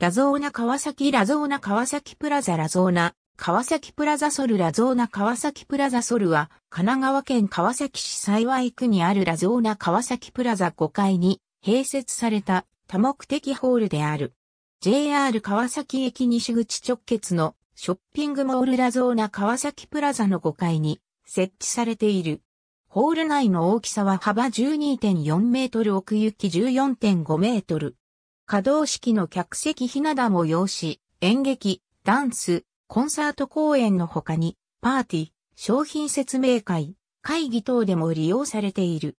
ラゾーナ川崎ラゾーナ川崎プラザラゾーナ川崎プラザソルラゾーナ川崎プラザソルは神奈川県川崎市幸区にあるラゾーナ川崎プラザ5階に併設された多目的ホールである。JR 川崎駅西口直結のショッピングモールラゾーナ川崎プラザの5階に設置されている。ホール内の大きさは幅12.4メートル奥行き14.5メートル。可動式の客席ひな壇を要し、演劇、ダンス、コンサート公演の他に、パーティー、商品説明会、会議等でも利用されている。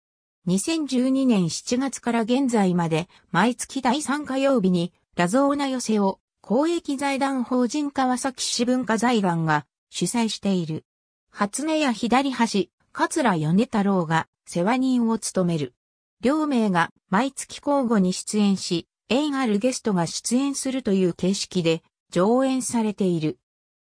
2012年7月から現在まで、毎月第3火曜日に、ラゾーナ寄せを、公益財団法人川崎市文化財団が主催している。初音や左端、桂米太郎が世話人を務める。両名が毎月交互に出演し、縁あるゲストが出演するという形式で上演されている。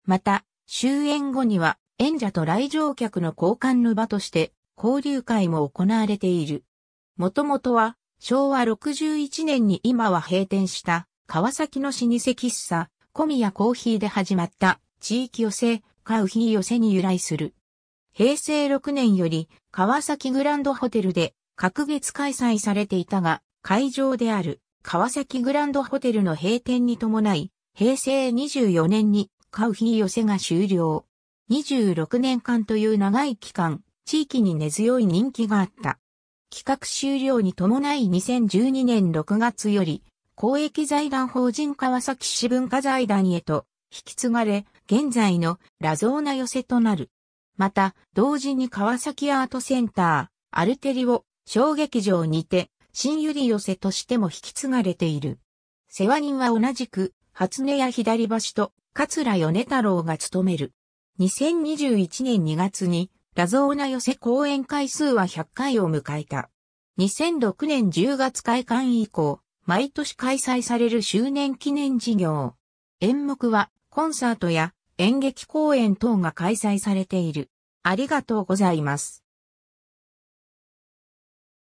また、終演後には演者と来場客の交換の場として交流会も行われている。もともとは昭和61年に今は閉店した川崎の老舗喫茶、小宮コーヒーで始まった地域寄せ、カウヒー寄せに由来する。平成6年より川崎グランドホテルで各月開催されていたが会場である川崎グランドホテルの閉店に伴い、平成24年にカウフィー寄せが終了。26年間という長い期間、地域に根強い人気があった。企画終了に伴い2012年6月より、公益財団法人川崎市文化財団へと引き継がれ、現在のラゾーナ寄せとなる。また、同時に川崎アートセンター、アルテリを小劇場にて新百合寄せとしても引き継がれている。世話人は同じく、初音や左橋と、桂米太郎が務める。2021年2月に、ラゾーナ寄せ公演回数は100回を迎えた。2006年10月開館以降、毎年開催される周年記念事業。演目は、コンサートや演劇公演等が開催されている。ありがとうございます。